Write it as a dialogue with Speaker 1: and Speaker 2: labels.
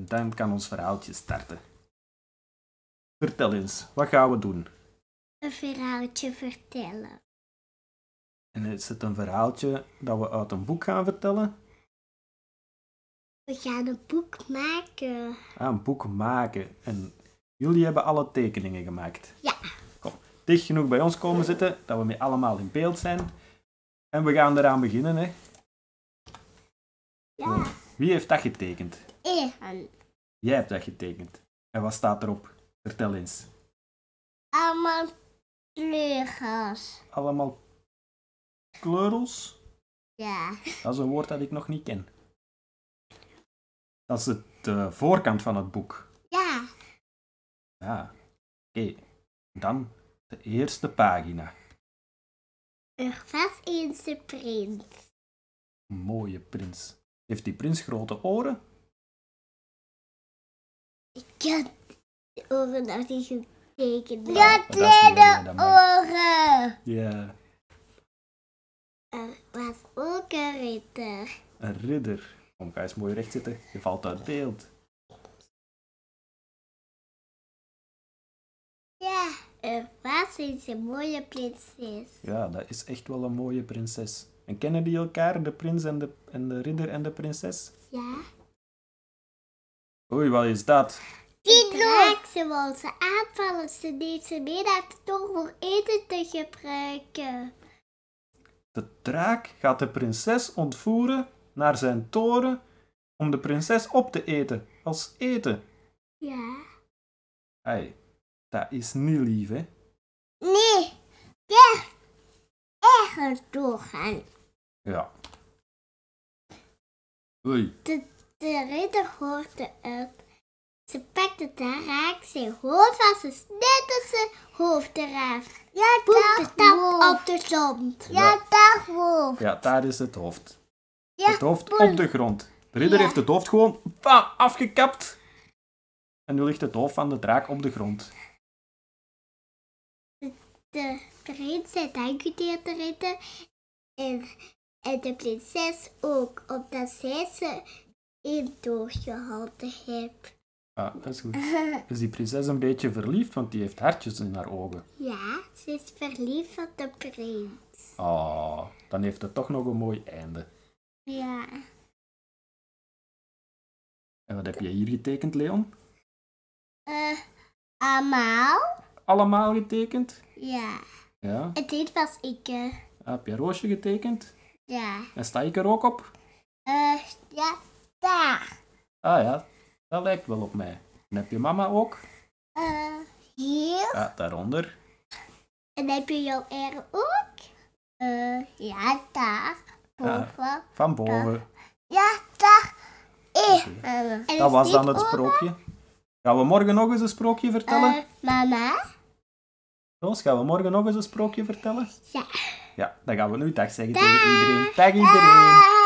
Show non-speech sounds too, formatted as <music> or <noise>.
Speaker 1: Dan kan ons verhaaltje starten. Vertel eens, wat gaan we doen? Een verhaaltje vertellen. En is het een verhaaltje dat we uit een boek gaan vertellen? We gaan een boek maken. Ah, een boek maken. En jullie hebben alle tekeningen gemaakt? Ja. Kom, dicht genoeg bij ons komen zitten, dat we mee allemaal in beeld zijn. En we gaan eraan beginnen, hè? Ja. Wie heeft dat getekend? Jij hebt dat getekend. En wat staat erop? Vertel eens. Allemaal kleurgras. Allemaal kleurels? Ja. Dat is een woord dat ik nog niet ken. Dat is de eh, voorkant van het boek. Ja. Ja. Oké, dan de eerste pagina. Er was eens een prins. mooie prins. Heeft die prins grote oren? Ik had oren als niet gekeken. dat had kleine oren. Ja. Er eh, was ook een ridder. Een ridder. Kom, ga eens mooi recht zitten. Je valt uit beeld. Ja, er was eens een mooie prinses. Ja, dat is echt wel een mooie prinses. En kennen die elkaar, de prins en de, en de ridder en de prinses? Ja. Oei, wat is dat? Die draak ze wil ze aanvallen ze niet, ze mee naar de voor eten te gebruiken. De draak gaat de prinses ontvoeren naar zijn toren om de prinses op te eten, als eten. Ja. Hey, dat is niet lief, hè? Nee, ja, ergens doorgaan. Ja. Oei. De, de ridder hoort eruit. Ze pakt de draak, zijn hoofd hoort ze net als zijn hoofd eraf. Ja, daar de op de grond. Ja, dat hoofd. Ja, daar is het hoofd. het hoofd op de grond. De ridder heeft het hoofd gewoon afgekapt. En nu ligt het hoofd van de draak op de grond. De, prins zei u, de ridder. En, en de prinses ook, omdat zij ze in doorgehouden heeft. Ah, dat is goed. <laughs> Is die prinses een beetje verliefd, want die heeft hartjes in haar ogen? Ja, ze is verliefd op de prins. Oh, dan heeft het toch nog een mooi einde. Ja. En wat heb je hier getekend, Leon? Eh, allemaal. Allemaal getekend? Ja. Ja. het dit was ik. Heb je Roosje getekend? Ja. En sta ik er ook op? Eh, ja, daar. Ah ja, dat lijkt wel op mij. En heb je mama ook? Eh, hier. Ja, daaronder. En heb je jouw er ook? Eh, ja, daar. van boven. Ja, daar. Eh, okay. dat was dan het sprookje. Gaan we morgen nog eens een sprookje vertellen? mama? Roos, gaan we morgen nog eens een sprookje vertellen? Ja. Ja, dan gaan we nu dag zeggen tegen iedereen. Dag iedereen.